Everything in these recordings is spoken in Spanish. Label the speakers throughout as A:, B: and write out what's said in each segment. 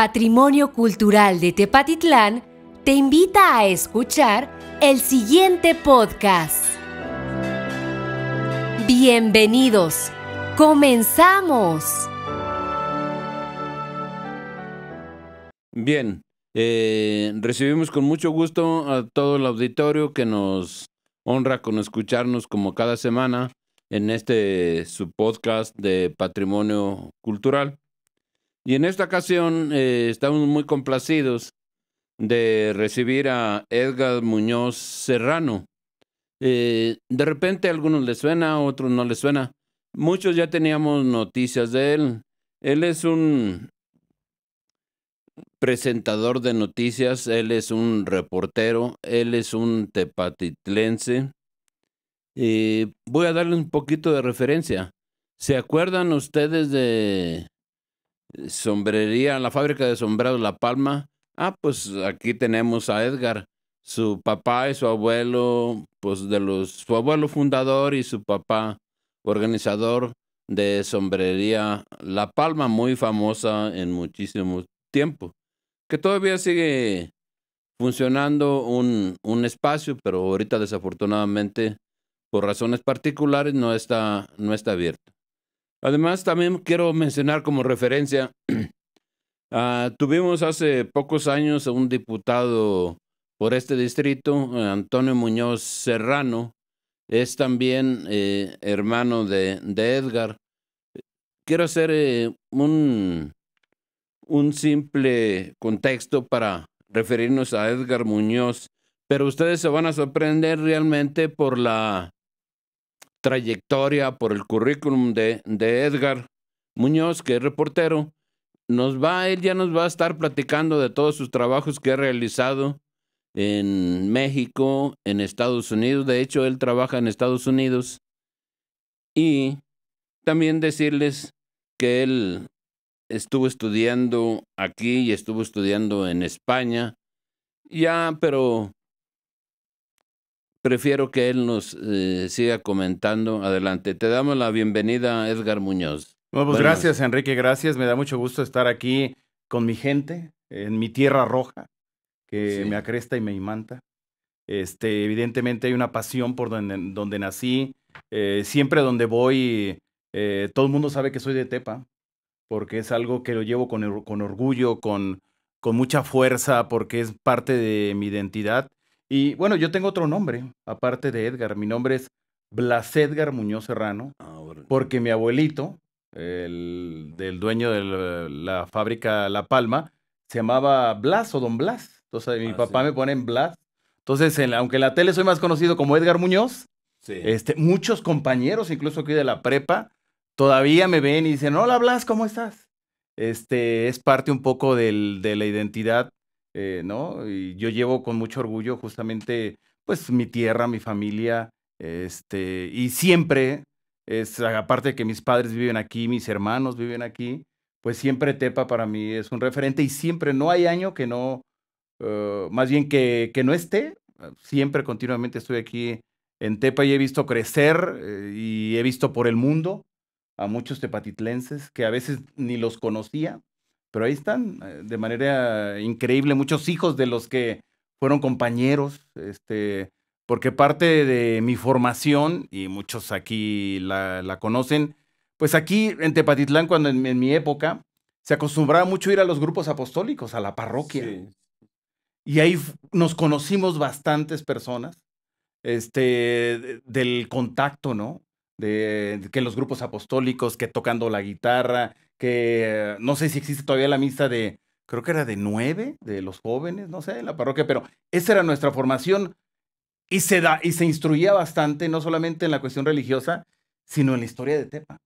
A: Patrimonio Cultural de Tepatitlán te invita a escuchar el siguiente podcast. Bienvenidos, comenzamos. Bien, eh, recibimos con mucho gusto a todo el auditorio que nos honra con escucharnos como cada semana en este su podcast de patrimonio cultural. Y en esta ocasión eh, estamos muy complacidos de recibir a Edgar Muñoz Serrano. Eh, de repente a algunos les suena, a otros no les suena. Muchos ya teníamos noticias de él. Él es un presentador de noticias, él es un reportero, él es un tepatitlense. Eh, voy a darle un poquito de referencia. ¿Se acuerdan ustedes de Sombrería, la fábrica de sombreros La Palma. Ah, pues aquí tenemos a Edgar. Su papá y su abuelo, pues de los, su abuelo fundador y su papá organizador de sombrería La Palma, muy famosa en muchísimo tiempo, que todavía sigue funcionando un, un espacio, pero ahorita desafortunadamente por razones particulares no está, no está abierto. Además, también quiero mencionar como referencia, ah, tuvimos hace pocos años a un diputado por este distrito, Antonio Muñoz Serrano, es también eh, hermano de, Edgar. Quiero hacer eh, un, un simple contexto para referirnos a Edgar Muñoz, pero ustedes se van a sorprender realmente por la trayectoria, por el currículum de, Edgar Muñoz, que es reportero, nos va, él ya nos va a estar platicando de todos sus trabajos que ha realizado en México, en Estados Unidos. De hecho, él trabaja en Estados Unidos. Y también decirles que él estuvo estudiando aquí y estuvo estudiando en España. Ya, pero prefiero que él nos eh, siga comentando. Adelante. Te damos la bienvenida, Edgar Muñoz. Bueno, pues gracias,
B: Enrique, gracias. Me da mucho gusto estar aquí con mi gente, en mi tierra roja, que me acresta y me imanta. Este, evidentemente hay una pasión por donde, nací. Eh, siempre donde voy, eh, todo el mundo sabe que soy de Tepa, porque es algo que lo llevo con, con orgullo, con, con mucha fuerza, porque es parte de mi identidad. Y bueno, yo tengo otro nombre, aparte de Edgar. Mi nombre es Blas Edgar Muñoz Serrano, ah, porque mi abuelito, el del dueño de la fábrica La Palma, se llamaba Blas o Don Blas. Entonces mi ah, papá me pone en Blas. Entonces, aunque en la tele soy más conocido como Edgar Muñoz, este, muchos compañeros, incluso aquí de la prepa, todavía me ven y dicen, hola Blas, ¿cómo estás? Este, es parte un poco del, de la identidad eh, ¿no? Y yo llevo con mucho orgullo justamente, pues, mi tierra, mi familia, este, y siempre, es, aparte de que mis padres viven aquí, mis hermanos viven aquí, pues siempre Tepa para mí es un referente y siempre, no hay año que no, eh, más bien que, que no esté, siempre continuamente estoy aquí en Tepa y he visto crecer eh, y he visto por el mundo a muchos tepatitlenses que a veces ni los conocía, pero ahí están eh, de manera increíble muchos hijos de los que fueron compañeros, este, porque parte de mi formación, y muchos aquí la, conocen, pues aquí en Tepatitlán, cuando en, mi época, se acostumbraba mucho ir a los grupos apostólicos, a la parroquia. Y ahí nos conocimos bastantes personas, este, del contacto, ¿no? de que los grupos apostólicos, que tocando la guitarra, que no sé si existe todavía la misa de, creo que era de nueve, de los jóvenes, no sé, en la parroquia, pero esa era nuestra formación y se, da, y se instruía bastante, no solamente en la cuestión religiosa, sino en la historia de Tepa.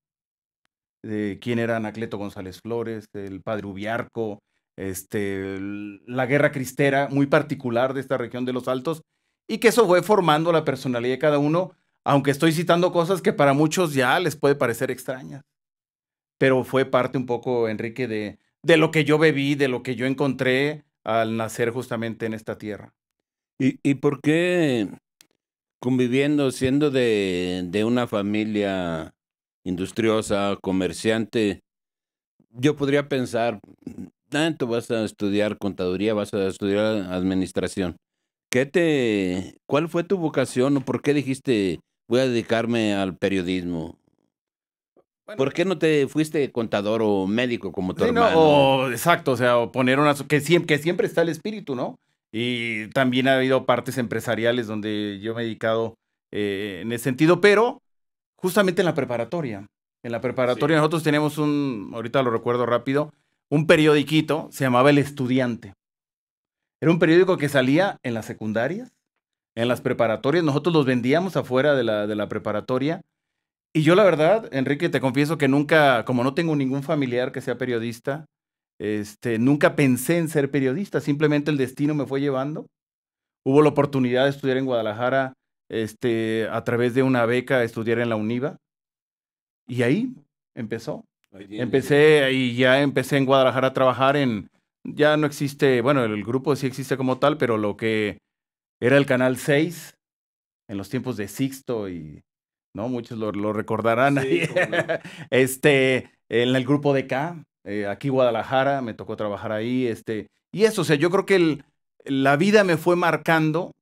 B: De quién era Anacleto González Flores, el padre Ubiarco, este, la guerra cristera muy particular de esta región de los Altos, y que eso fue formando la personalidad de cada uno, aunque estoy citando cosas que para muchos ya les puede parecer extrañas pero fue parte un poco, Enrique, de, de lo que yo bebí, de lo que yo encontré al nacer justamente en esta tierra.
A: ¿Y, y por qué conviviendo, siendo de, de una familia industriosa, comerciante, yo podría pensar, tanto vas a estudiar contaduría, vas a estudiar administración. ¿Qué te, ¿Cuál fue tu vocación o por qué dijiste voy a dedicarme al periodismo? ¿Por qué no te fuiste contador o médico como tu sí,
B: exacto, o sea, poner una... Que siempre, está el espíritu, ¿no? Y también ha habido partes empresariales donde yo me he dedicado eh, en ese sentido, pero justamente en la preparatoria. En la preparatoria nosotros tenemos un, ahorita lo recuerdo rápido, un periodiquito, se llamaba El Estudiante. Era un periódico que salía en las secundarias, en las preparatorias, nosotros los vendíamos afuera de la preparatoria y yo la verdad, Enrique, te confieso que nunca, como no tengo ningún familiar que sea periodista, este, nunca pensé en ser periodista, simplemente el destino me fue llevando. Hubo la oportunidad de estudiar en Guadalajara este, a través de una beca, estudiar en la UNIVA. Y ahí empezó. Empecé y ya empecé en Guadalajara a trabajar en, ya no existe, bueno, el grupo sí existe como tal, pero lo que era el Canal 6 en los tiempos de Sixto y ¿no? Muchos lo, recordarán ahí. este, en el grupo de K, eh, aquí Guadalajara, me tocó trabajar ahí, este, y eso, o sea, yo creo que la vida me fue marcando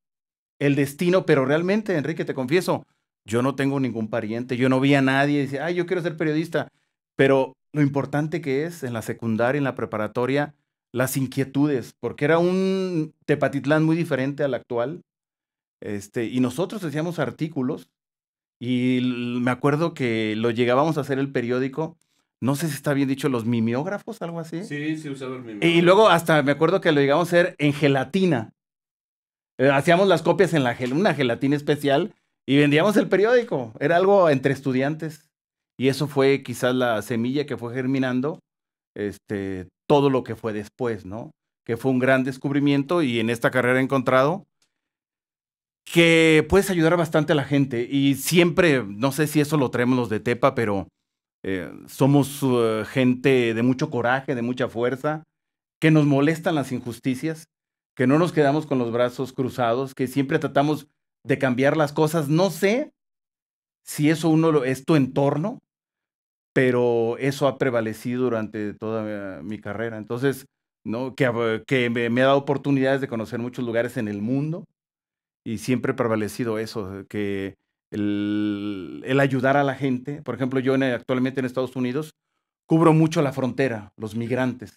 B: el destino, pero realmente, Enrique, te confieso, yo no tengo ningún pariente, yo no vi a nadie, dice, ay, yo quiero ser periodista, pero lo importante que es en la secundaria, en la preparatoria, las inquietudes, porque era un Tepatitlán muy diferente al actual, este, y nosotros hacíamos artículos y me acuerdo que lo llegábamos a hacer el periódico. No sé si está bien dicho, los mimeógrafos, algo así.
A: Sí, sí, usaba el Y
B: luego hasta me acuerdo que lo llegamos a hacer en gelatina. Eh, hacíamos las copias en la una gelatina especial y vendíamos el periódico. Era algo entre estudiantes. Y eso fue quizás la semilla que fue germinando este, todo lo que fue después, ¿no? Que fue un gran descubrimiento y en esta carrera he encontrado que puedes ayudar bastante a la gente. Y siempre, no sé si eso lo traemos los de Tepa, pero eh, somos uh, gente de mucho coraje, de mucha fuerza, que nos molestan las injusticias, que no nos quedamos con los brazos cruzados, que siempre tratamos de cambiar las cosas. No sé si eso uno es tu entorno, pero eso ha prevalecido durante toda uh, mi, carrera. Entonces, ¿no? que, uh, me ha dado oportunidades de conocer muchos lugares en el mundo y siempre ha prevalecido eso, que el, ayudar a la gente, por ejemplo, yo actualmente en Estados Unidos cubro mucho la frontera, los migrantes.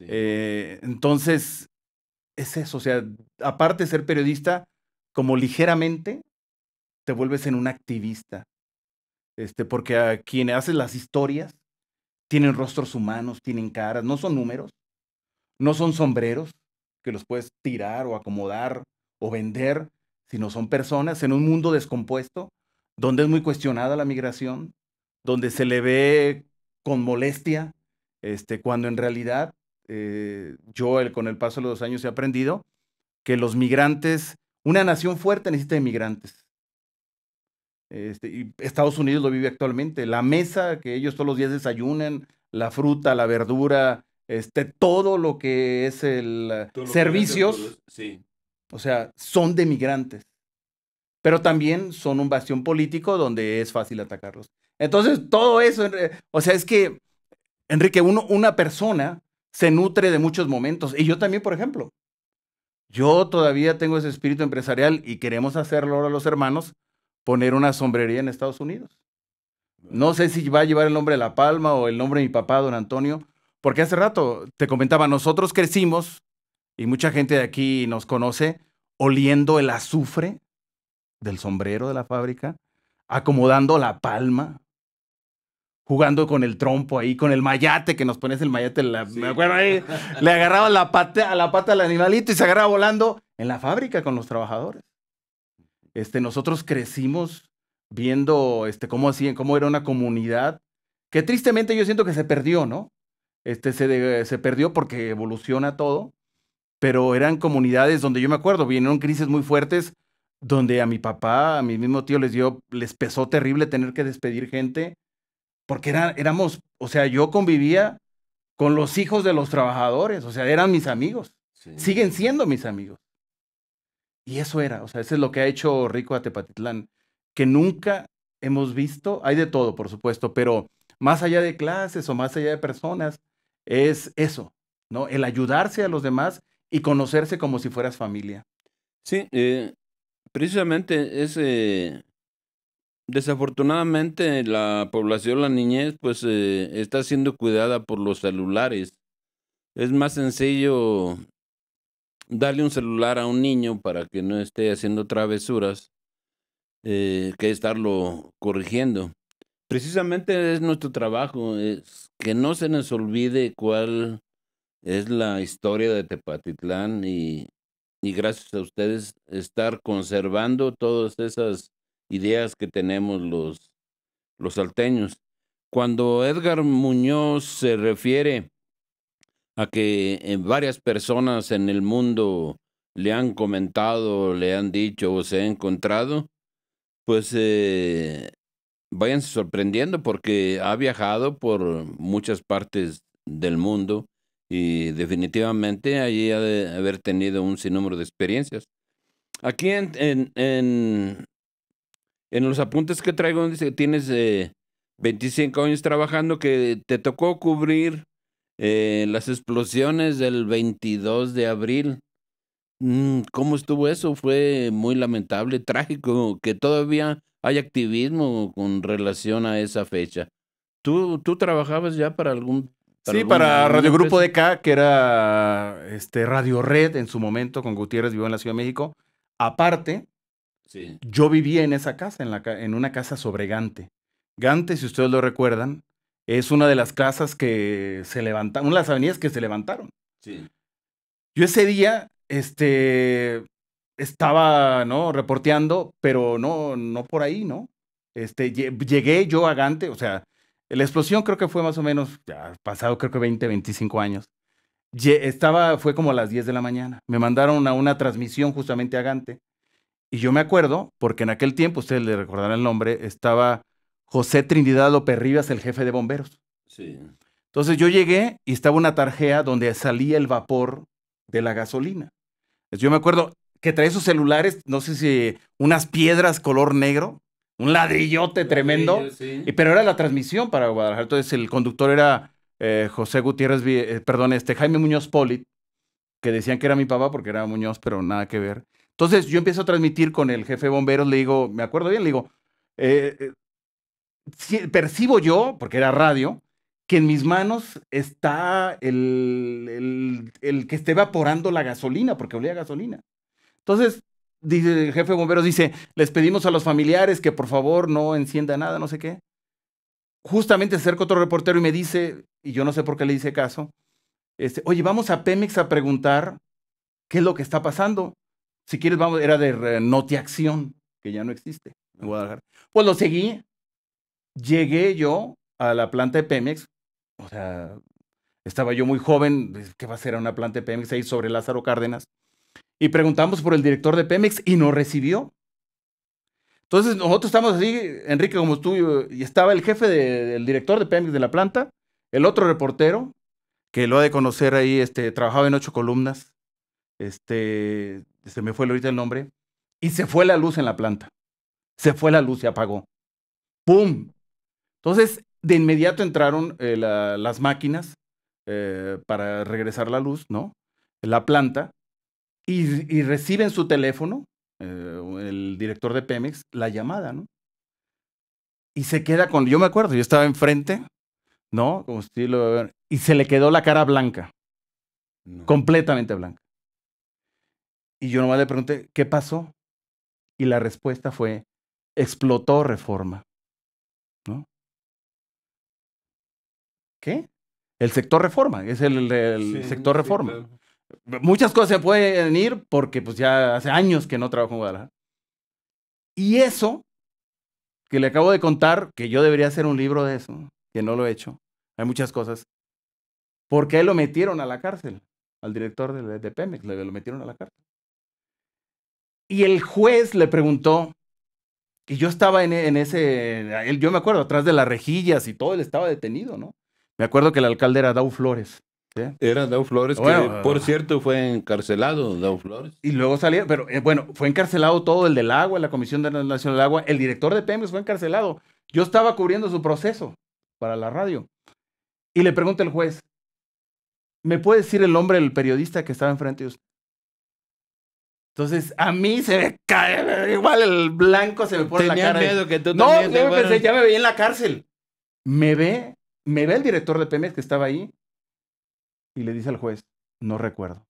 B: Eh, entonces, es eso, o sea, aparte de ser periodista, como ligeramente, te vuelves en un activista, este, porque a quienes hacen las historias tienen rostros humanos, tienen caras, no son números, no son sombreros que los puedes tirar o acomodar o vender, si no son personas en un mundo descompuesto, donde es muy cuestionada la migración, donde se le ve con molestia, este, cuando en realidad eh, yo con el paso de los años he aprendido que los migrantes, una nación fuerte necesita de migrantes. Este, y Estados Unidos lo vive actualmente. La mesa que ellos todos los días desayunan, la fruta, la verdura, este, todo lo que es el servicios, sí. O sea, son de migrantes. Pero también son un bastión político donde es fácil atacarlos. Entonces, todo eso, o sea, es que, Enrique, una persona se nutre de muchos momentos. Y yo también, por ejemplo, yo todavía tengo ese espíritu empresarial y queremos hacerlo ahora los hermanos, poner una sombrería en Estados Unidos. No sé si va a llevar el nombre de La Palma o el nombre de mi papá, don Antonio, porque hace rato te comentaba, nosotros crecimos y mucha gente de aquí nos conoce, oliendo el azufre del sombrero de la fábrica, acomodando la palma, jugando con el trompo ahí, con el mayate, que nos pones el mayate, la, me acuerdo ahí, le agarraba la pata, a la pata al animalito y se agarraba volando en la fábrica con los trabajadores. Este, nosotros crecimos viendo este, cómo, hacían, cómo era una comunidad que tristemente yo siento que se perdió, ¿no? Este, se, se perdió porque evoluciona todo pero eran comunidades donde yo me acuerdo, vinieron crisis muy fuertes, donde a mi papá, a mi mismo tío les dio, les pesó terrible tener que despedir gente, porque éramos, o sea, yo convivía con los hijos de los trabajadores, o sea, eran mis amigos, siguen siendo mis amigos. Y eso era, o sea, eso es lo que ha hecho rico a Tepatitlán, que nunca hemos visto, hay de todo, por supuesto, pero más allá de clases o más allá de personas, es eso, ¿no? El ayudarse a los demás y conocerse como si fueras familia.
A: Sí, eh, precisamente ese... Eh, desafortunadamente la población, la niñez, pues eh, está siendo cuidada por los celulares. Es más sencillo darle un celular a un niño para que no esté haciendo travesuras que estarlo corrigiendo. Precisamente es nuestro trabajo, es que no se nos olvide cuál es la historia de Tepatitlán y, gracias a ustedes estar conservando todas esas ideas que tenemos los, salteños. Cuando Edgar Muñoz se refiere a que eh, varias personas en el mundo le han comentado, le han dicho o se ha encontrado, pues eh, váyanse sorprendiendo porque ha viajado por muchas partes del mundo y definitivamente allí ha de haber tenido un sinnúmero de experiencias. Aquí en, en, los apuntes que traigo dice que tienes 25 eh, años trabajando, que te tocó cubrir eh, las explosiones del 22 de abril. Mm, ¿Cómo estuvo eso? Fue muy lamentable, trágico, que todavía hay activismo con relación a esa fecha. ¿Tú, tú trabajabas ya para algún sí, para Radio Grupo
B: DK, que era este, Radio Red en su momento, con Gutiérrez vivió en la Ciudad de México. Aparte, yo vivía en esa casa, en, la, en una casa sobre Gante. Gante, si ustedes lo recuerdan, es una de las casas que se levantaron, una de las avenidas que se levantaron. Sí. Yo ese día, este, estaba, ¿no? Reporteando, pero no, no por ahí, ¿no? Este, llegué yo a Gante, o sea, la explosión creo que fue más o menos, ya pasado creo que 20, 25 años. Estaba, fue como a las 10 de la mañana. Me mandaron a una transmisión justamente a Gante. Y yo me acuerdo, porque en aquel tiempo, ustedes le recordarán el nombre, estaba José Trinidad López Rivas, el jefe de bomberos. Sí. Entonces yo llegué y estaba una tarjea donde salía el vapor de la gasolina. Yo me acuerdo que traía sus celulares, no sé si unas piedras color negro, un ladrillote tremendo. pero era la transmisión para Guadalajara. Entonces el conductor era eh, José Gutiérrez, eh, perdón, este Jaime Muñoz Polit, que decían que era mi papá porque era Muñoz, pero nada que ver. Entonces yo empiezo a transmitir con el jefe de bomberos, le digo, me acuerdo bien, le digo, eh, percibo yo, porque era radio, que en mis manos está el, que esté evaporando la gasolina, porque olía gasolina. Entonces dice el jefe de bomberos, dice, les pedimos a los familiares que por favor no encienda nada, no sé qué. Justamente se acerca otro reportero y me dice, y yo no sé por qué le hice caso, este, oye, vamos a Pemex a preguntar qué es lo que está pasando. Si quieres, vamos, era de Notiacción, que ya no existe en Guadalajara. Pues lo seguí, llegué yo a la planta de Pemex, o sea, estaba yo muy joven, pues, ¿qué va a ser una planta de Pemex ahí sobre Lázaro Cárdenas? y preguntamos por el director de Pemex y no recibió. Entonces nosotros estamos así, Enrique, como tú, y estaba el jefe del director de Pemex de la planta, el otro reportero, que lo ha de conocer ahí, este, trabajaba en ocho columnas, este, se me fue ahorita el nombre, y se fue la luz en la planta. Se fue la luz, se apagó. ¡Pum! Entonces, de inmediato entraron eh, las máquinas eh, para regresar la luz, ¿no? La planta y, y reciben su teléfono, eh, el director de Pemex, la llamada, ¿no? Y se queda con, yo me acuerdo, yo estaba enfrente, ¿no? Como y se le quedó la cara blanca, completamente blanca. Y yo nomás le pregunté, ¿qué pasó? Y la respuesta fue, explotó reforma. ¿No? ¿Qué? El sector reforma, es el, sector reforma. Muchas cosas se pueden ir porque pues ya hace años que no trabajo en Guadalajara. Y eso que le acabo de contar, que yo debería hacer un libro de eso, que no lo he hecho. Hay muchas cosas. Porque qué lo metieron a la cárcel, al director de, de Pemex, le, lo metieron a la cárcel. Y el juez le preguntó, que yo estaba en, ese, él, yo me acuerdo, atrás de las rejillas y todo, él estaba detenido, ¿no? Me acuerdo que el alcalde era Dau Flores.
A: Era Dau Flores, que por cierto fue encarcelado, Dau Flores.
B: Y luego salía pero eh, bueno, fue encarcelado todo el del agua, la Comisión de la Nacional del Agua, el director de Pemex fue encarcelado. Yo estaba cubriendo su proceso para la radio. Y le pregunta el juez, ¿me puede decir el hombre, el periodista que estaba enfrente de usted? Entonces, a mí se me cae, igual el blanco se me pone la cara. que No, yo me pensé, ya me veía en la cárcel. Me ve, me ve el director de Pemex que estaba ahí y le dice al juez, no recuerdo.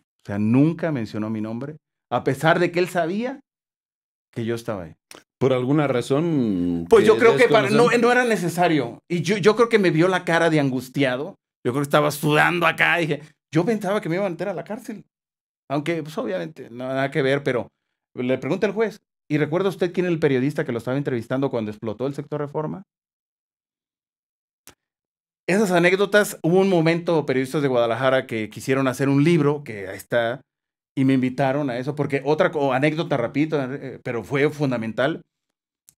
B: O sea, nunca mencionó mi nombre, a pesar de que él sabía que yo estaba ahí.
A: Por alguna razón. Pues yo creo que no, no,
B: era necesario. Y yo, yo creo que me vio la cara de angustiado. Yo creo que estaba sudando acá. Dije, yo pensaba que me iban a meter a la cárcel. Aunque, pues obviamente, no, nada que ver, pero le pregunta el juez. ¿Y recuerda usted quién es el periodista que lo estaba entrevistando cuando explotó el sector reforma? esas anécdotas, hubo un momento, periodistas de Guadalajara que quisieron hacer un libro, que ahí está, y me invitaron a eso, porque otra anécdota, rapidito, eh, pero fue fundamental.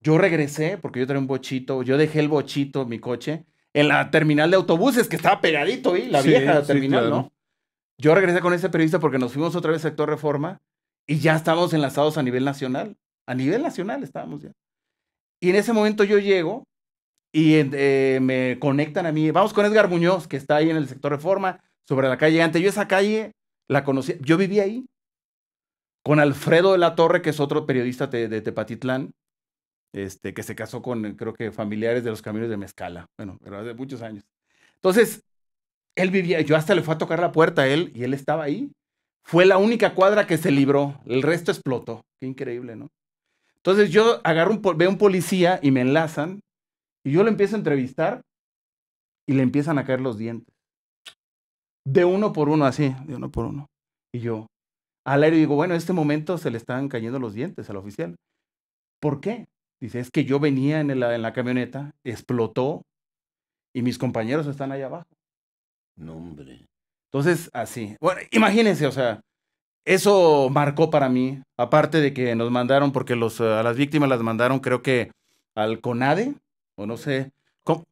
B: Yo regresé, porque yo traía un bochito, yo dejé el bochito, mi coche, en la terminal de autobuses, que estaba pegadito, y la vieja terminal, ¿no? Yo regresé con ese periodista porque nos fuimos otra vez al sector reforma y ya estábamos enlazados a nivel nacional. A nivel nacional estábamos ya. Y en ese momento yo llego y eh, me conectan a mí. Vamos con Edgar Muñoz, que está ahí en el sector Reforma, sobre la calle Antes. Yo esa calle la conocí, yo viví ahí con Alfredo de la Torre, que es otro periodista de, Tepatitlán, este, que se casó con, creo que, familiares de los caminos de Mezcala. Bueno, pero hace muchos años. Entonces, él vivía, yo hasta le fui a tocar la puerta a él y él estaba ahí. Fue la única cuadra que se libró, el resto explotó. Qué increíble, ¿no? Entonces yo agarro veo un policía y me enlazan y yo lo empiezo a entrevistar y le empiezan a caer los dientes. De uno por uno, así, de uno por uno. Y yo, al aire digo, bueno, en este momento se le están cayendo los dientes al oficial. ¿Por qué? Dice, es que yo venía en la, en la camioneta, explotó y mis compañeros están allá abajo. No, hombre. Entonces, así. Bueno, imagínense, o sea, eso marcó para mí, aparte de que nos mandaron, porque los, a las víctimas las mandaron creo que al CONADE, o no sé, ¿cómo,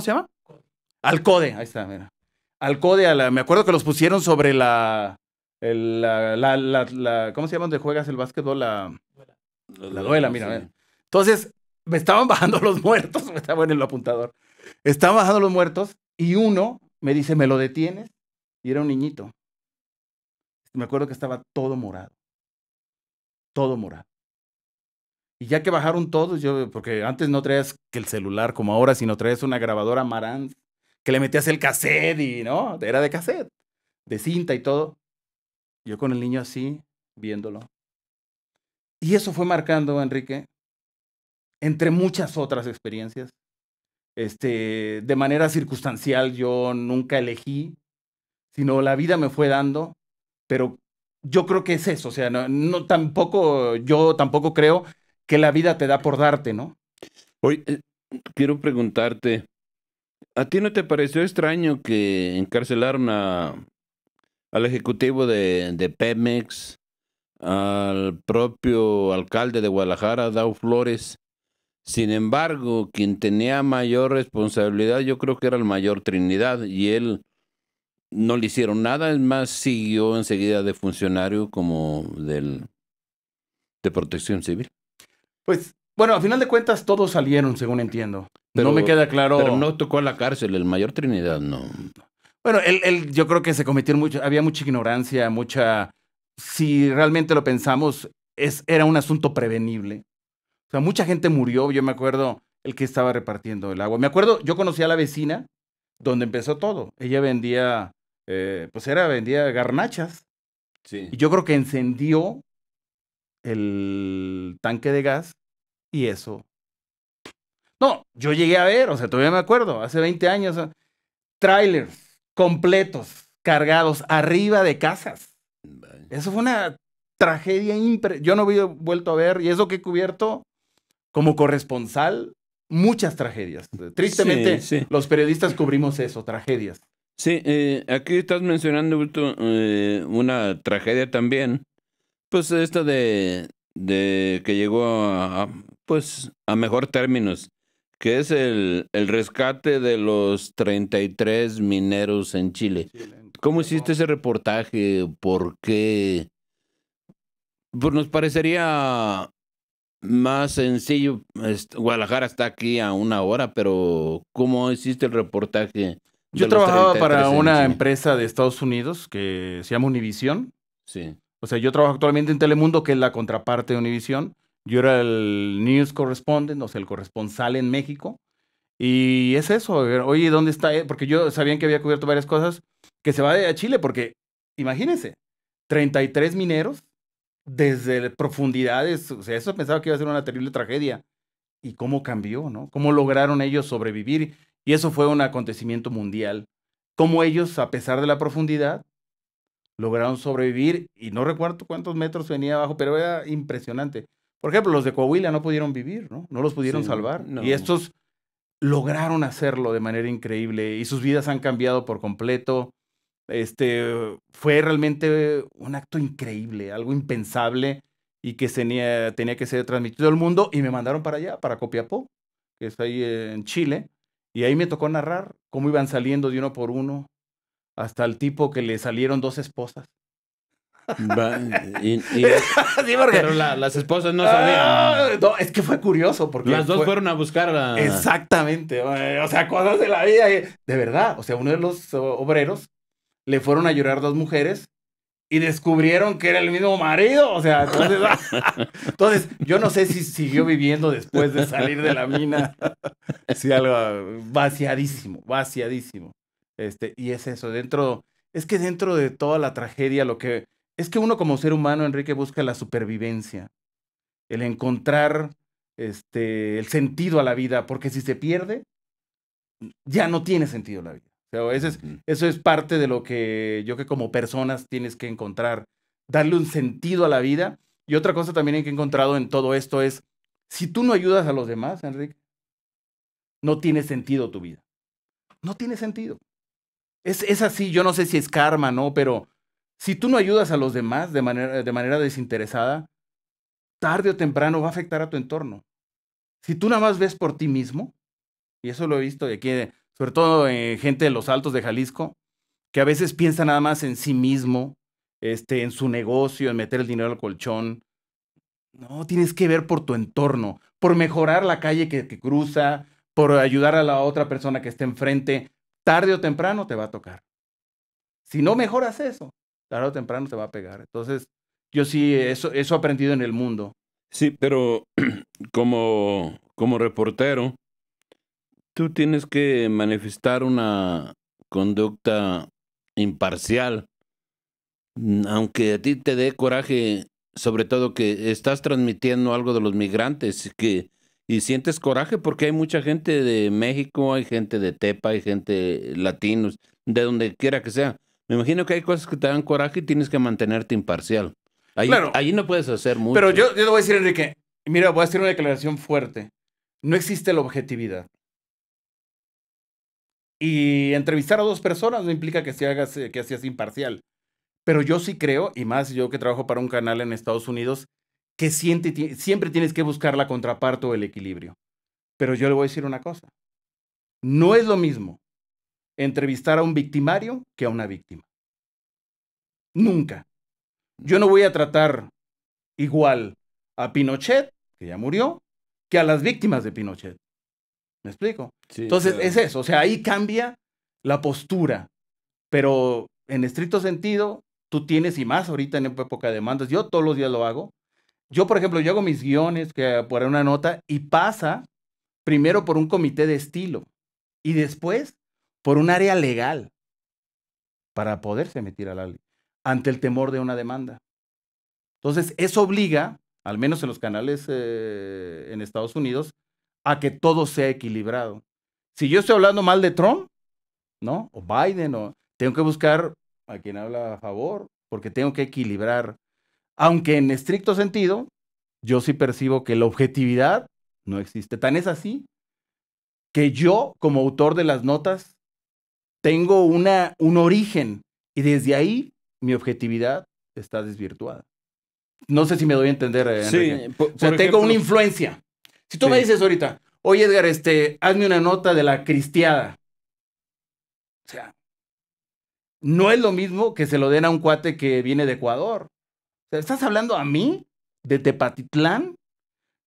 B: se llama? Al CODE, ahí está, mira. Al CODE, me acuerdo que los pusieron sobre la, la, ¿cómo se llama donde juegas el básquetbol? La, la duela, mira, mira. Entonces, me estaban bajando los muertos, me estaba en el apuntador. Estaban bajando los muertos y uno me dice, ¿me lo detienes? Y era un niñito. Me acuerdo que estaba todo morado. Todo morado. Y ya que bajaron todos, yo, porque antes no traías que el celular como ahora, sino traías una grabadora Marantz, que le metías el cassette y, ¿no? Era de cassette, de cinta y todo. Yo con el niño así, viéndolo. Y eso fue marcando, Enrique, entre muchas otras experiencias. Este, de manera circunstancial yo nunca elegí, sino la vida me fue dando, pero yo creo que es eso, o sea, no tampoco yo tampoco creo que la vida te da por darte, ¿no?
A: Hoy eh, quiero preguntarte, ¿a ti no te pareció extraño que encarcelaron a, al ejecutivo de, de Pemex, al propio alcalde de Guadalajara, Dau Flores? Sin embargo, quien tenía mayor responsabilidad yo creo que era el mayor Trinidad y él no le hicieron nada, es más, siguió enseguida de funcionario como del de protección civil. Pues,
B: bueno, a final de cuentas todos salieron, según entiendo. Pero, no me queda claro. Pero
A: no tocó la cárcel, el mayor Trinidad no.
B: Bueno, yo creo que se cometió mucho, había mucha ignorancia, mucha. Si realmente lo pensamos, era un asunto prevenible. O sea, mucha gente murió, yo me acuerdo el que estaba repartiendo el agua. Me acuerdo, yo conocí a la vecina donde empezó todo. Ella vendía, eh, pues era, vendía garnachas. Sí. Y yo creo que encendió el tanque de gas y eso. No, yo llegué a ver, o sea, todavía me acuerdo, hace 20 años, ah, trailers completos, cargados, arriba de casas. Eso fue una tragedia impre... Yo no había vuelto a ver, y eso que he cubierto como corresponsal, muchas tragedias. Tristemente, los periodistas cubrimos eso, tragedias.
A: Sí, eh, aquí estás mencionando eh, una tragedia también. Pues esta de, de que llegó a, pues, a mejor términos, que es el, rescate de los 33 mineros en Chile. Chile. ¿Cómo hiciste ese reportaje? ¿Por qué? Pues nos parecería más sencillo. Este, Guadalajara está aquí a una hora, pero ¿cómo hiciste el reportaje? Yo trabajaba para una empresa de Estados Unidos que se llama Univision.
B: Sí. O sea, yo trabajo actualmente en Telemundo, que es la contraparte de Univision. Yo era el news correspondent, o sea, el corresponsal en México. Y es eso, oye, ¿dónde está? E-?", porque yo sabían que había cubierto varias cosas, que se va a Chile, porque imagínense, 33 mineros desde profundidades, o sea, eso pensaba que iba a ser una terrible tragedia. ¿Y cómo cambió, no? ¿Cómo lograron ellos sobrevivir? Y eso fue un acontecimiento mundial. ¿Cómo ellos, a pesar de la profundidad, lograron sobrevivir? Y no recuerdo cuántos metros venía abajo, pero era impresionante. Por ejemplo, los de Coahuila no pudieron vivir, ¿no? No los pudieron salvar. Y estos lograron hacerlo de manera increíble y sus vidas han cambiado por completo. Este fue realmente un acto increíble, algo impensable y que tenía, tenía que ser transmitido al mundo y me mandaron para allá, para Copiapó, que está ahí en Chile, y ahí me tocó narrar cómo iban saliendo de uno por uno hasta el tipo que le salieron dos esposas.
A: Pero las esposas no sabían.
B: Ah, es que fue curioso porque... Las dos
A: fueron a buscar
B: Exactamente, o sea, cosas de la vida. De verdad, o sea, uno de los obreros le fueron a llorar dos mujeres y descubrieron que era el mismo marido. O sea, entonces, entonces, yo no sé si siguió viviendo después de salir de la mina. algo vaciadísimo, vaciadísimo. Este, y es eso, dentro, es que dentro de toda la tragedia, lo que es que uno como ser humano, Enrique, busca la supervivencia, el encontrar este, el sentido a la vida, porque si se pierde, ya no tiene sentido la vida. sea, eso, es, eso es parte de lo que yo que como personas tienes que encontrar, darle un sentido a la vida. Y otra cosa también que he encontrado en todo esto es, si tú no ayudas a los demás, Enrique, no tiene sentido tu vida. No tiene sentido. Es, es así, yo no sé si es karma, ¿no? Pero si tú no ayudas a los demás de manera, desinteresada, tarde o temprano va a afectar a tu entorno. Si tú nada más ves por ti mismo, y eso lo he visto de aquí, sobre todo en eh, gente de los altos de Jalisco, que a veces piensa nada más en sí mismo, este, en su negocio, en meter el dinero al colchón. No, tienes que ver por tu entorno, por mejorar la calle que, que cruza, por ayudar a la otra persona que esté enfrente. Tarde o temprano te va a tocar. Si no mejoras eso, tarde o temprano se va a pegar. Entonces, yo sí, eso, eso he aprendido en el mundo.
A: Sí, pero como, como reportero, tú tienes que manifestar una conducta imparcial, mm, aunque a ti te dé coraje, sobre todo que estás transmitiendo algo de los migrantes, que y sientes coraje porque hay mucha gente de México, hay gente de Tepa, hay gente latinos, de donde quiera que sea, me imagino que hay cosas que te dan coraje y tienes que mantenerte imparcial. Ahí no puedes hacer mucho. Pero yo,
B: te voy a decir, Enrique,
A: mira, voy a hacer una declaración
B: fuerte. No existe la objetividad. Y entrevistar a dos personas no implica que, eh, que seas imparcial. Pero yo sí creo, y más yo que trabajo para un canal en Estados Unidos, que siempre, siempre tienes que buscar la contraparte o el equilibrio. Pero yo le voy a decir una cosa. No es lo mismo entrevistar a un victimario que a una víctima. Nunca. Yo no voy a tratar igual a Pinochet, que ya murió, que a las víctimas de Pinochet. ¿Me explico? Entonces es eso, o sea, ahí cambia la postura, pero en estricto sentido, tú tienes, y más ahorita en época de demandas, yo todos los días lo hago. Yo, por ejemplo, yo hago mis guiones que por una nota y pasa primero por un comité de estilo y después por un área legal para poderse emitir a la ley ante el temor de una demanda. Entonces, eso obliga, al menos en los canales eh, en Estados Unidos, a que todo sea equilibrado. Si yo estoy hablando mal de Trump, ¿no? O Biden, o tengo que buscar a quien habla a favor, porque tengo que equilibrar. Aunque en estricto sentido, yo sí percibo que la objetividad no existe. Tan es así que yo, como autor de las notas, tengo una, un origen y desde ahí mi objetividad está desvirtuada. No sé si me doy a entender. Eh, sí, o sea, tengo una influencia. Si tú me dices ahorita, oye Edgar, este, hazme una nota de la cristiada. O sea, no es lo mismo que se lo den a un cuate que viene de Ecuador. O sea, estás hablando a mí de Tepatitlán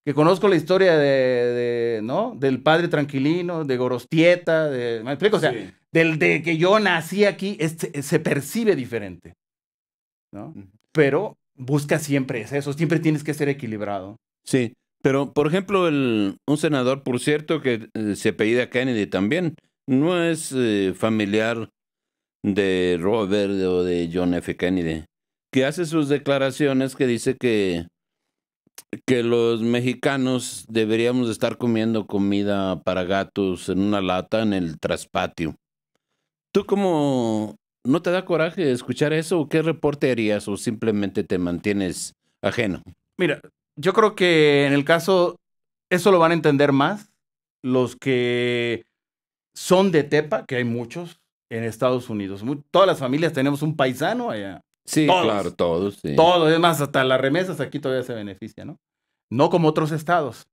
B: que conozco la historia de, ¿no? Del padre tranquilino, de Gorostieta, de, ¿me explico? O sea, del de que yo nací aquí, se percibe diferente, ¿no? Pero busca siempre eso, siempre tienes que ser equilibrado.
A: Sí, pero por ejemplo, el, un senador, por cierto, que eh, se apellida Kennedy también, no es eh, familiar de Robert o de John F. Kennedy, que hace sus declaraciones que dice que que los mexicanos deberíamos estar comiendo comida para gatos en una lata en el traspatio. ¿Tú cómo no te da coraje escuchar eso o qué reporte harías o simplemente te mantienes ajeno?
B: Mira, yo creo que en el caso eso lo van a entender más los que son de Tepa, que hay muchos en Estados Unidos. todas las familias tenemos un paisano allá. Sí, claro, todos. Todos, es más, hasta las remesas aquí todavía se beneficia, ¿no? No como otros estados,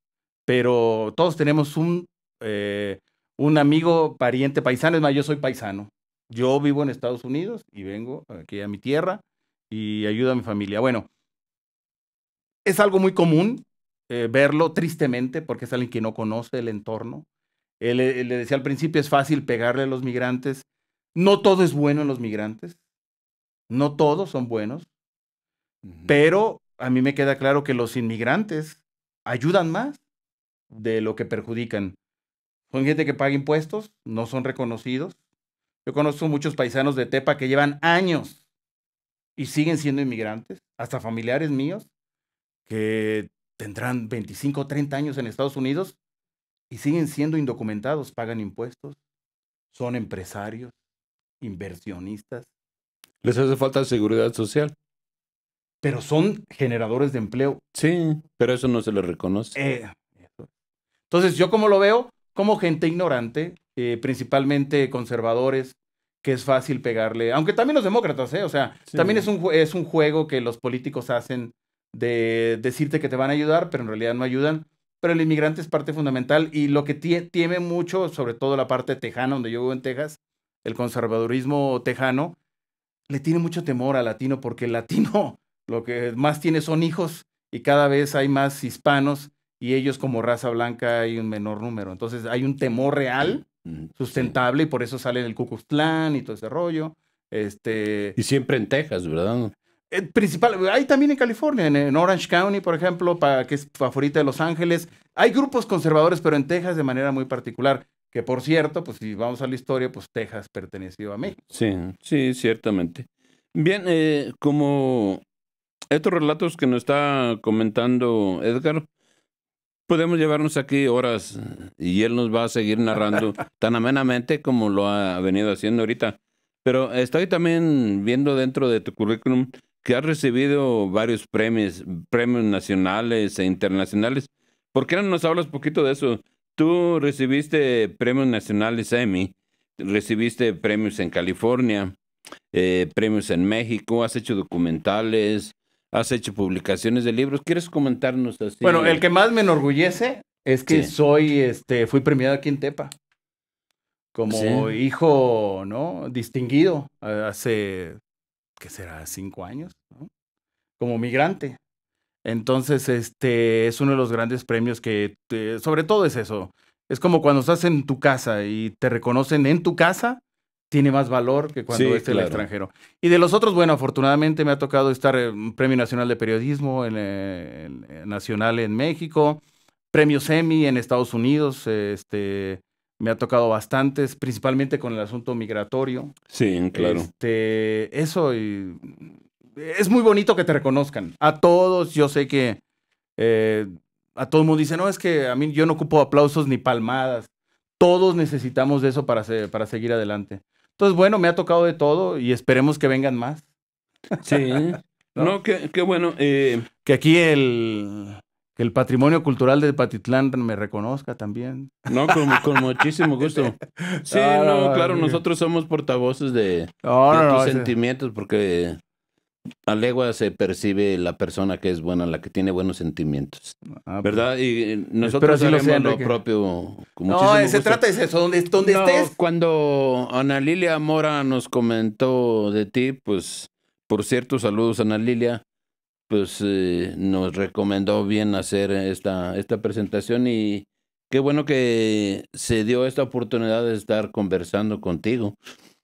B: pero todos tenemos un, eh, un amigo, pariente paisano, es más, yo soy paisano. Yo vivo en Estados Unidos y vengo aquí a mi tierra y ayudo a mi familia. Bueno, es algo muy común eh, verlo tristemente porque es alguien que no conoce el entorno. Eh, le decía al principio, es fácil pegarle a los migrantes. No todo es bueno en los migrantes. No todos son buenos, pero a mí me queda claro que los inmigrantes ayudan más de lo que perjudican. Son gente que paga impuestos, no son reconocidos. Yo conozco muchos paisanos de Tepa que llevan años y siguen siendo inmigrantes, hasta familiares míos, que tendrán 25 o 30 años en Estados Unidos y siguen siendo indocumentados, pagan impuestos, son empresarios, inversionistas,
A: les hace falta seguridad social. Pero son generadores de empleo. Sí, pero eso no se les reconoce.
B: Eh, entonces, yo como lo veo, como gente ignorante, eh, principalmente conservadores, que es fácil pegarle, aunque también los demócratas, ¿eh? O sea, también es un, es un juego que los políticos hacen de decirte que te van a ayudar, pero en realidad no ayudan. Pero el inmigrante es parte fundamental y lo que tiene mucho, sobre todo la parte tejana, donde yo vivo en Texas, el conservadurismo tejano, le tiene mucho temor al latino porque el latino lo que más tiene son hijos y cada vez hay más hispanos y ellos como raza blanca hay un menor número. Entonces hay un temor real, sustentable, y por eso sale el Ku y todo ese rollo. Este... Y siempre en Texas, ¿verdad? Eh, principal, hay también en California, en, Orange County, por ejemplo, para, que es favorita de Los Ángeles. Hay grupos conservadores, pero en Texas de manera muy particular. Que por cierto, pues si vamos a la historia, pues Texas perteneció a México.
A: Sí, sí, ciertamente. Bien, eh, como estos relatos que nos está comentando Edgar, podemos llevarnos aquí horas y él nos va a seguir narrando tan amenamente como lo ha venido haciendo ahorita. Pero estoy también viendo dentro de tu currículum que has recibido varios premios, premios nacionales e internacionales. ¿Por qué no nos hablas poquito de eso? Tú recibiste premios nacionales Emmy, recibiste premios en California, eh, premios en México, has hecho documentales, has hecho publicaciones de libros. ¿Quieres comentarnos Bueno, el que
B: más me enorgullece es que
A: soy, este, fui premiado aquí en Tepa como hijo,
B: ¿no? Distinguido eh, hace, ¿qué será? Cinco años, ¿no? Como migrante. Entonces, este es uno de los grandes premios que, sobre todo es eso. Es como cuando estás en tu casa y te reconocen en tu casa, tiene más valor que cuando es el extranjero. Y de los otros, bueno, afortunadamente me ha tocado estar en Premio Nacional de Periodismo en, Nacional en México, Premio Semi en Estados Unidos, este, me ha tocado bastantes, principalmente con el asunto migratorio.
A: Sí, claro.
B: Este, eso y es muy bonito que te reconozcan. A todos, yo sé que eh, a todo el mundo dice, no, es que a mí yo no ocupo aplausos ni palmadas. Todos necesitamos de eso para, para seguir adelante. Entonces, bueno, me ha tocado de todo y esperemos que vengan más. Sí. ¿No? qué, bueno. Eh. Que aquí el, el patrimonio cultural de Patitlán me reconozca también. No, con, muchísimo gusto.
A: Sí, ah, no, claro, nosotros somos portavoces de, ah, de tus sentimientos porque a legua se percibe la persona que es buena, la que tiene buenos sentimientos. Ah, pues. ¿Verdad? Y eh, nosotros lo, propio. Con no, se trata de eso, donde, donde Cuando Ana Lilia Mora nos comentó de ti, pues, por cierto, saludos Ana Lilia, pues eh, nos recomendó bien hacer esta, esta presentación y qué bueno que se dio esta oportunidad de estar conversando contigo.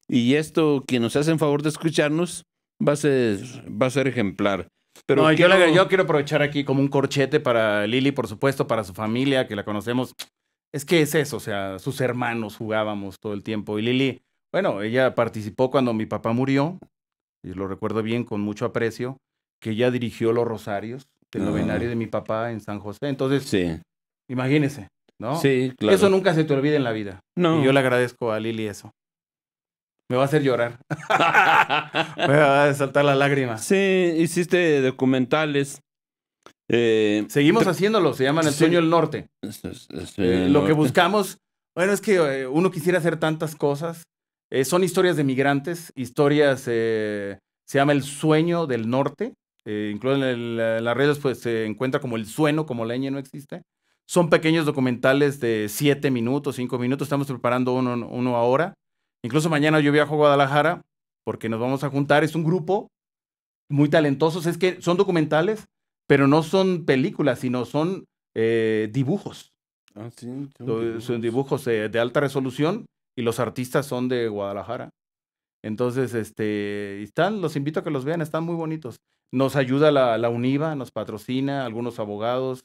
A: Y esto, que nos hacen favor de escucharnos, va a ser, va a ser ejemplar. Pero Yo, yo quiero aprovechar
B: aquí como un corchete para Lili, por supuesto, para su familia, que la conocemos. Es que es eso, o sea, sus hermanos jugábamos todo el tiempo. Y Lili, bueno, ella participó cuando mi papá murió, y lo recuerdo bien con mucho aprecio, que ella dirigió los rosarios del ah. novenario de mi papá en San José. Entonces, sí. imagínense, ¿no? Sí, claro. Eso nunca se te olvida en la vida. No. Y yo le agradezco a Lili eso. Me va a hacer llorar. me va a saltar la lágrima. Sí, hiciste
A: documentales. Eh, Seguimos haciéndolo, se llaman El Sueño del Norte. Eh, eh, lo que
B: buscamos, bueno, es que uno quisiera hacer tantas cosas. son historias de migrantes, historias, se llama El Sueño del Norte. incluso en, las redes pues, se encuentra como El sueño como leña no existe. Son pequeños documentales de 7 minutos, 5 minutos. Estamos preparando uno, uno ahora. Incluso mañana yo viajo a Guadalajara porque nos vamos a juntar. Es un grupo muy talentosos. Es que son documentales, pero no son películas, sino son eh, ah, dibujos. son dibujos, eh, de alta resolución y los artistas son de Guadalajara. Entonces, este, están, los invito a que los vean, están muy bonitos. Nos ayuda la, la UNIVA, nos patrocina, algunos abogados.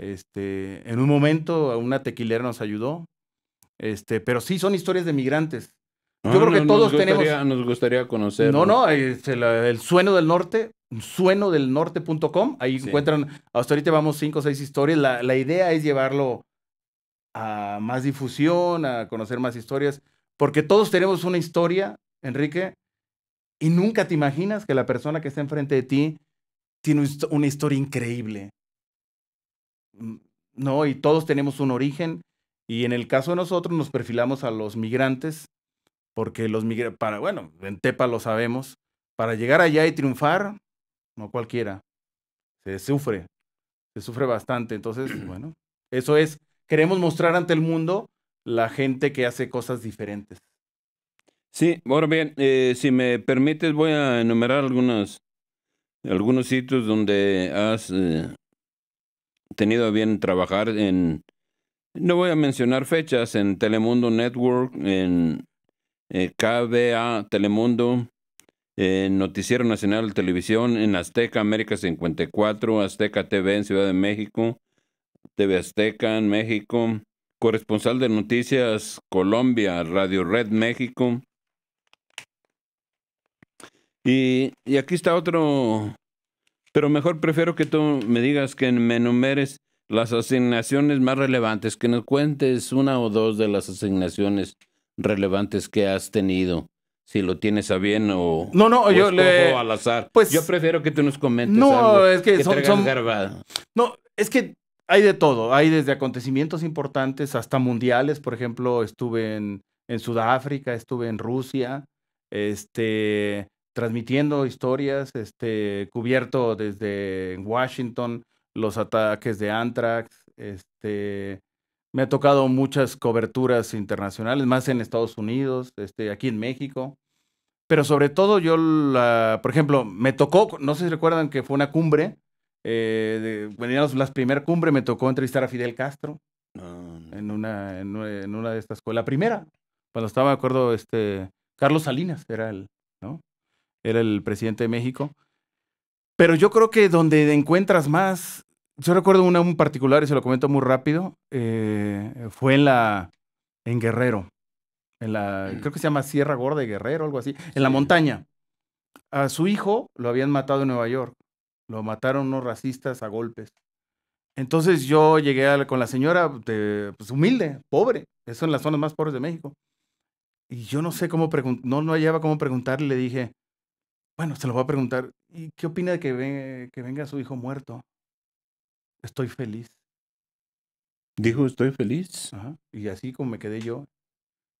B: Este, en un momento una tequilera nos ayudó. Este, pero sí son historias de migrantes. Yo creo que todos tenemos. Nos gustaría conocer. No, no, el, eh, el, sueno del norte, suenodelnorte.com. Ahí encuentran. Hasta ahorita vamos cinco o seis historias. La, la, idea es llevarlo a más difusión, a conocer más historias. Porque todos tenemos una historia, Enrique, y nunca te imaginas que la persona que está enfrente de ti tiene una historia increíble. Mm, no, y todos tenemos un origen. Y en el caso de nosotros, nos perfilamos a los migrantes porque los migrantes, para, bueno, en Tepa lo sabemos, para llegar allá y triunfar, no cualquiera, se sufre, se sufre bastante. Entonces, bueno, eso es, queremos mostrar ante el mundo la gente que hace cosas diferentes.
A: Sí, ahora bien, eh, si me permites, voy a enumerar algunos, algunos sitios donde has eh, tenido bien trabajar en, no voy a mencionar fechas, en Telemundo Network, en eh, KBA, Telemundo, eh, Noticiero Nacional Televisión, en Azteca, América 54, Azteca TV en Ciudad de México, TV Azteca en México, corresponsal de Noticias Colombia, Radio Red México. Y, y aquí está otro, pero mejor prefiero que tú me digas que me enumeres las asignaciones más relevantes, que nos cuentes una o dos de las asignaciones relevantes que has tenido? Si lo tienes a bien o, no, no, yo le, al azar. Pues, yo prefiero que tú nos comentes. No, es que, No, es que hay de todo. Hay desde acontecimientos
B: importantes hasta mundiales. Por ejemplo, estuve en, en Sudáfrica, estuve en Rusia, este, transmitiendo historias, este, cubierto desde Washington los ataques de Anthrax, este, me ha tocado muchas coberturas internacionales, más en Estados Unidos, este, aquí en México. Pero sobre todo yo, la, por ejemplo, me tocó, no sé si recuerdan que fue una cumbre, eh, de, las primeras cumbre me tocó entrevistar a Fidel Castro ah, En, una, en, una, de estas escuelas. La primera, cuando estaba, de acuerdo, este, Carlos Salinas era el, ¿no? Era el presidente de México. Pero yo creo que donde encuentras más yo recuerdo una un particular y se lo comento muy rápido. Eh, fue en la. en Guerrero. En la. Mm. Creo que se llama Sierra Gorda de Guerrero, algo así. En la montaña. A su hijo lo habían matado en Nueva York. Lo mataron unos racistas a golpes. Entonces yo llegué con la señora, de, pues humilde, pobre. Eso en las zonas más pobres de México. Y yo no sé cómo preguntar, no, hallaba cómo preguntarle. Le dije, bueno, se lo voy a preguntar. ¿Y qué opina de que, ve, que venga su hijo muerto? estoy feliz. Dijo, estoy feliz. Y así como me quedé yo,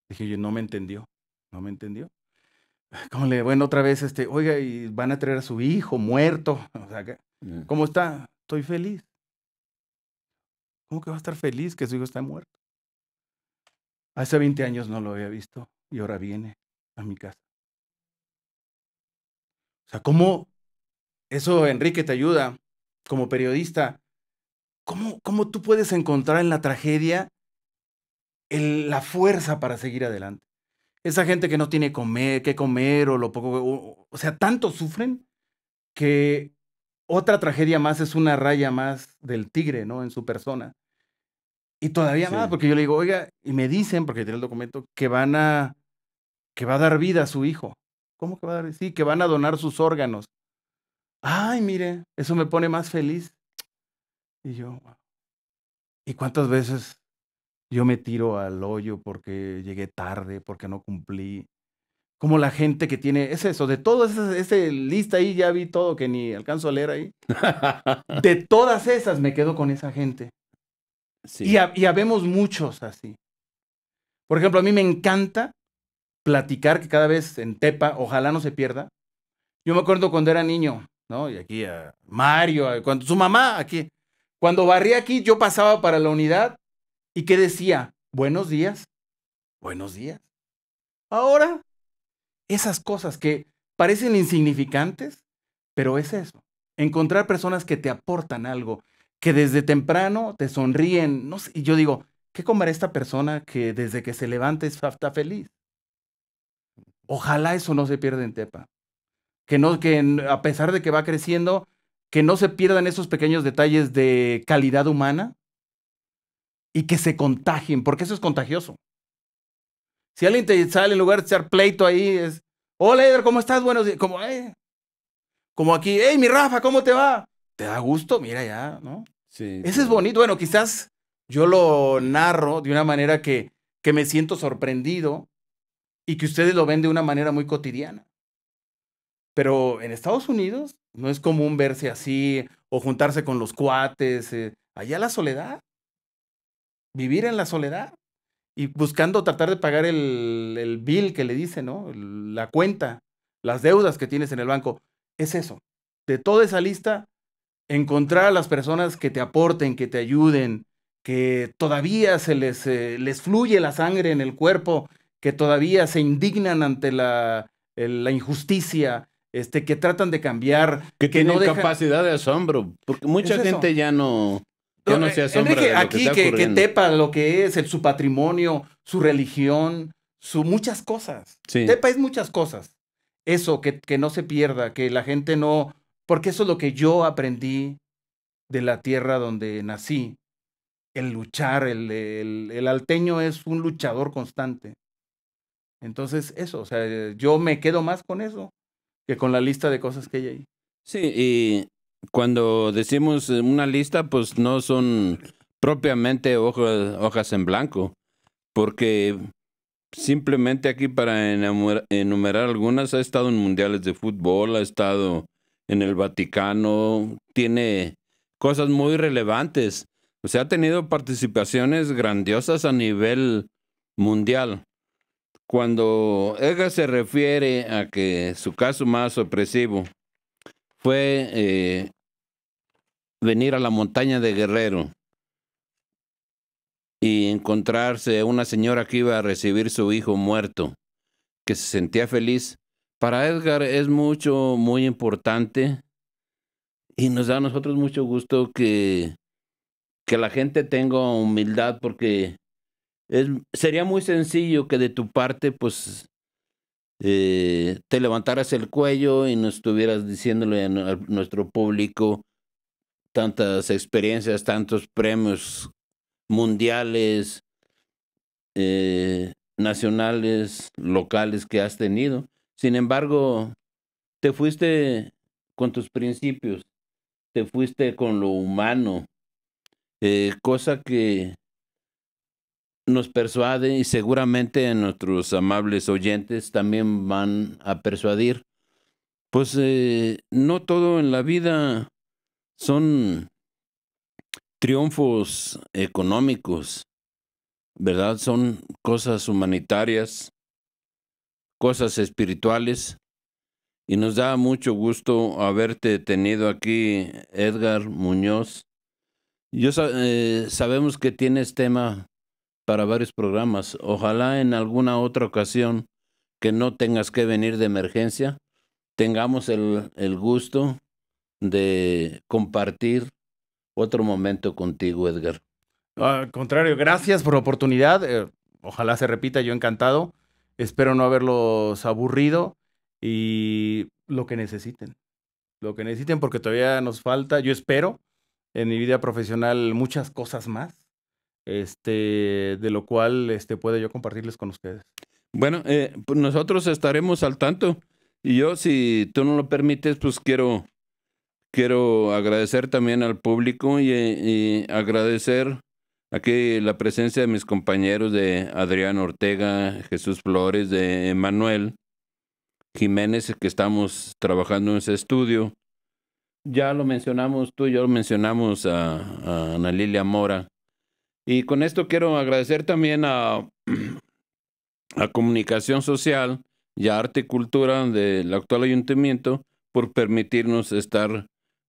B: dije, yo no me entendió, no me entendió. Como le, bueno, otra vez, este, oiga, y van a traer a su hijo muerto. O sea, eh. ¿cómo está? Estoy feliz. ¿Cómo que va a estar feliz que su hijo está muerto? Hace 20 años no lo había visto y ahora viene a mi casa. O sea, ¿cómo eso, Enrique, te ayuda como periodista ¿Cómo, tú puedes encontrar en la tragedia la fuerza para seguir adelante? Esa gente que no tiene comer, que comer o lo poco, o, sea, tanto sufren que otra tragedia más es una raya más del tigre, ¿no? En su persona. Y todavía más, porque yo le digo, oiga, y me dicen, porque tiene el documento, que van a, que va a dar vida a su hijo. ¿Cómo que va a dar? Sí, que van a donar sus órganos. Ay, mire, eso me pone más feliz. Y yo, ¿y cuántas veces yo me tiro al hoyo porque llegué tarde, porque no cumplí? Como la gente que tiene, es eso, de todo ese, ese lista ahí ya vi todo que ni alcanzo a leer ahí. de todas esas me quedo con esa gente. Sí. Y, habemos muchos así. Por ejemplo, a mí me encanta platicar que cada vez en Tepa, ojalá no se pierda. Yo me acuerdo cuando era niño, ¿no? Y aquí a Mario, cuando su mamá, aquí, cuando barría aquí, yo pasaba para la unidad y ¿qué decía? Buenos días, buenos días. Ahora, esas cosas que parecen insignificantes, pero es eso. Encontrar personas que te aportan algo, que desde temprano te sonríen. y yo digo, ¿qué comerá esta persona que desde que se levanta está feliz? Ojalá eso no se pierda en Tepa. Que, no, que a pesar de que va creciendo, que no se pierdan esos pequeños detalles de calidad humana y que se contagien, porque eso es contagioso. Si alguien te sale en lugar de echar pleito ahí, es, hola Eder, ¿cómo estás? bueno días. Como, eh, como aquí, hey, mi Rafa, ¿cómo te va? ¿Te da gusto? Mira ya, ¿no? Sí. Ese es bonito. Bueno, quizás yo lo narro de una manera que, que me siento sorprendido y que ustedes lo ven de una manera muy cotidiana. Pero en Estados Unidos, no es común verse así o juntarse con los cuates. Eh, allá la soledad. Vivir en la soledad. Y buscando tratar de pagar el, el bill que le dice, ¿no? la cuenta, las deudas que tienes en el banco. Es eso. De toda esa lista, encontrar a las personas que te aporten, que te ayuden, que todavía se les, eh, les fluye la sangre en el cuerpo, que todavía se indignan ante la, la injusticia, este, que tratan de cambiar. Que, que no capacidad
A: de asombro, porque mucha gente ya no, ya no se eh, asombra. de lo aquí que,
B: Tepa, lo que es, el, su patrimonio, su religión, su muchas cosas. Tepa es muchas cosas. Eso, que, que no se pierda, que la gente no. Porque eso es lo que yo aprendí de la tierra donde nací. El luchar, el, el, el alteño es un luchador constante. Entonces, eso, o sea, yo me quedo más con eso que con la lista de cosas que hay ahí.
A: Sí, y cuando decimos eh, una lista, pues no son propiamente hojas, en blanco, porque simplemente aquí para enumerar algunas, ha estado en mundiales de fútbol, ha estado en el Vaticano, tiene cosas muy relevantes. O sea, ha tenido participaciones grandiosas a nivel mundial. Cuando Edgar se refiere a que su caso más opresivo fue eh, venir a la montaña de Guerrero y encontrarse una señora que iba a recibir su hijo muerto, que se sentía feliz. Para Edgar es mucho, muy importante y nos da a nosotros mucho gusto que, que la gente tenga humildad porque sería muy sencillo que de tu parte, pues, eh, te levantaras el cuello y no estuvieras diciéndole a, nuestro público tantas experiencias, tantos premios mundiales, eh, nacionales, locales que has tenido. Sin embargo, te fuiste con tus principios, te fuiste con lo humano, eh, cosa que nos persuade y seguramente nuestros amables oyentes también van a persuadir. Pues eh, no todo en la vida son triunfos económicos, ¿verdad? Son cosas humanitarias, cosas espirituales. Y nos da mucho gusto haberte tenido aquí, Edgar Muñoz. Yo eh, sabemos que tienes tema para varios programas. Ojalá en alguna otra ocasión que no tengas que venir de emergencia, tengamos el, el gusto de compartir otro momento contigo, Edgar.
B: Al contrario, gracias por la oportunidad. Eh, ojalá se repita, yo encantado. Espero no haberlos aburrido y lo que necesiten. Lo que necesiten porque todavía nos falta, yo espero, en mi vida profesional muchas cosas más
A: este, de lo cual este, puede yo compartirles con ustedes. Bueno, eh, pues nosotros estaremos al tanto. Y yo, si tú no lo permites, pues quiero, quiero agradecer también al público y, agradecer aquí la presencia de mis compañeros de Adrián Ortega, Jesús Flores, de Manuel Jiménez, que estamos trabajando en ese estudio. Ya lo mencionamos tú, yo lo mencionamos a, a Ana Lilia Mora, y con esto quiero agradecer también a, a Comunicación Social y a Arte y Cultura del actual ayuntamiento por permitirnos estar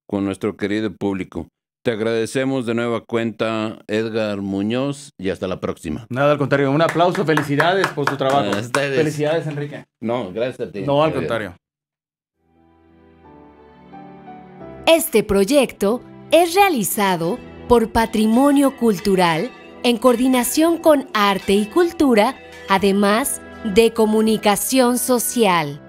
A: con nuestro querido público. Te agradecemos de nueva cuenta, Edgar Muñoz, y hasta la próxima.
B: Nada, al contrario, un aplauso, felicidades por su trabajo. Felicidades,
A: Enrique. No, gracias a ti. No, al contrario. Este proyecto es realizado por Patrimonio Cultural en coordinación con Arte y Cultura, además de Comunicación Social.